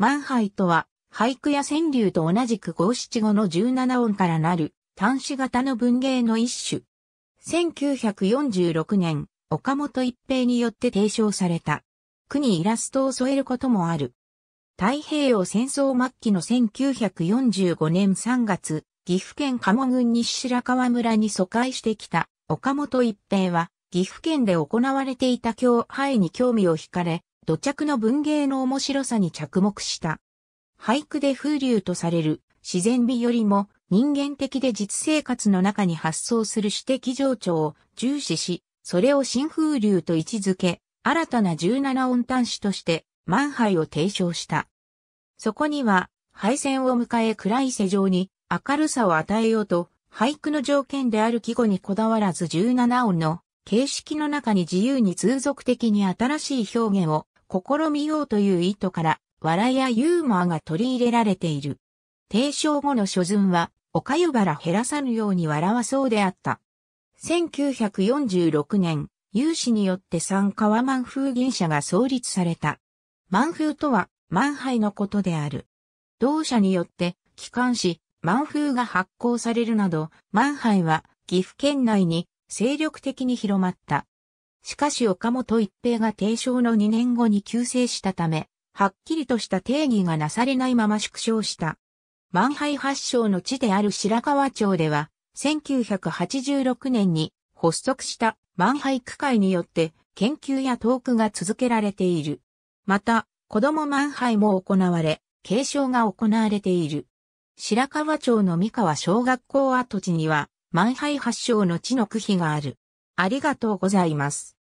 マンハイとは、俳句や川柳と同じく五七五の十七音からなる、端子型の文芸の一種。1946年、岡本一平によって提唱された。句にイラストを添えることもある。太平洋戦争末期の1945年3月、岐阜県鴨郡西白川村に疎開してきた岡本一平は、岐阜県で行われていた教派に興味を惹かれ、土着の文芸の面白さに着目した。俳句で風流とされる自然美よりも人間的で実生活の中に発想する詩的情緒を重視し、それを新風流と位置づけ、新たな17音端子として満杯を提唱した。そこには、敗戦を迎え暗い世情に明るさを与えようと、俳句の条件である季語にこだわらず17音の形式の中に自由に通俗的に新しい表現を試みようという意図から、笑いやユーモアが取り入れられている。提唱後の所存は、おかゆばら減らさぬように笑わそうであった。1946年、有志によって三河万風銀社が創立された。万風とは、万杯のことである。同社によって、機関紙、万風が発行されるなど、万杯は岐阜県内に精力的に広まった。しかし岡本一平が提唱の2年後に急成したため、はっきりとした定義がなされないまま縮小した。万杯発祥の地である白川町では、1986年に発足した万杯区会によって研究やトークが続けられている。また、子供万杯も行われ、継承が行われている。白川町の三河小学校跡地には、万杯発祥の地の区碑がある。ありがとうございます。